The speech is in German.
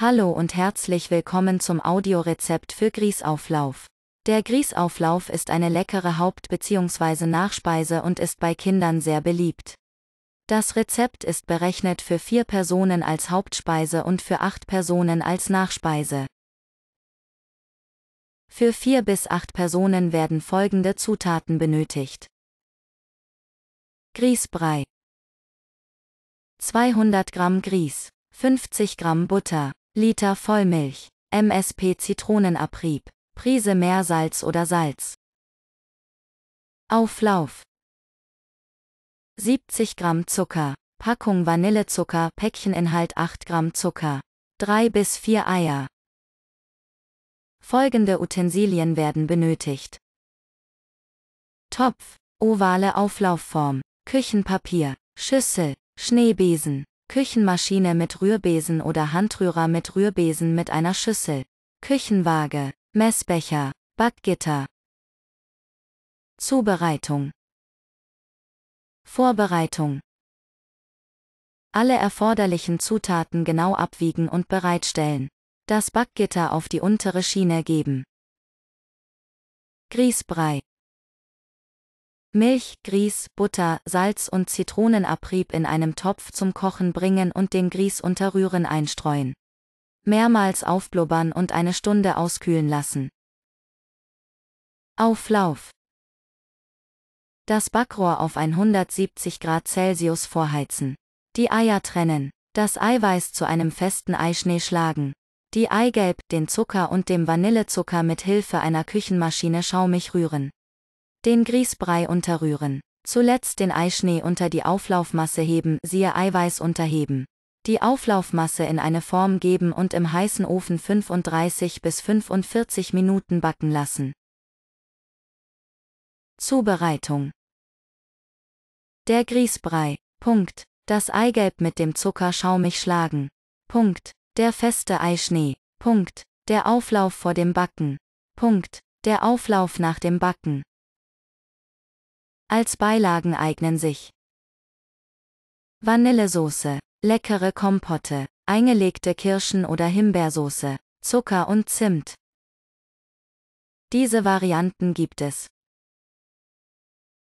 Hallo und herzlich willkommen zum Audiorezept für Grießauflauf. Der Grießauflauf ist eine leckere Haupt- bzw. Nachspeise und ist bei Kindern sehr beliebt. Das Rezept ist berechnet für vier Personen als Hauptspeise und für acht Personen als Nachspeise. Für vier bis acht Personen werden folgende Zutaten benötigt. Grießbrei 200 Gramm Grieß, 50 Gramm Butter, Liter Vollmilch, MSP Zitronenabrieb, Prise Meersalz oder Salz. Auflauf 70 Gramm Zucker, Packung Vanillezucker, Päckcheninhalt 8 Gramm Zucker, 3 bis 4 Eier. Folgende Utensilien werden benötigt. Topf, ovale Auflaufform, Küchenpapier, Schüssel, Schneebesen, Küchenmaschine mit Rührbesen oder Handrührer mit Rührbesen mit einer Schüssel, Küchenwaage, Messbecher, Backgitter. Zubereitung Vorbereitung Alle erforderlichen Zutaten genau abwiegen und bereitstellen. Das Backgitter auf die untere Schiene geben. Grießbrei Milch, Grieß, Butter, Salz und Zitronenabrieb in einem Topf zum Kochen bringen und den Grieß unter Rühren einstreuen. Mehrmals aufblubbern und eine Stunde auskühlen lassen. Auflauf. Das Backrohr auf 170 Grad Celsius vorheizen. Die Eier trennen. Das Eiweiß zu einem festen Eischnee schlagen. Die Eigelb, den Zucker und dem Vanillezucker mit Hilfe einer Küchenmaschine schaumig rühren. Den Grießbrei unterrühren. Zuletzt den Eischnee unter die Auflaufmasse heben, siehe Eiweiß unterheben. Die Auflaufmasse in eine Form geben und im heißen Ofen 35 bis 45 Minuten backen lassen. Zubereitung Der Grießbrei. Punkt. Das Eigelb mit dem Zucker schaumig schlagen. Punkt. Der feste Eischnee. Punkt. Der Auflauf vor dem Backen. Punkt. Der Auflauf nach dem Backen. Als Beilagen eignen sich Vanillesoße, leckere Kompotte, eingelegte Kirschen oder Himbeersoße, Zucker und Zimt. Diese Varianten gibt es.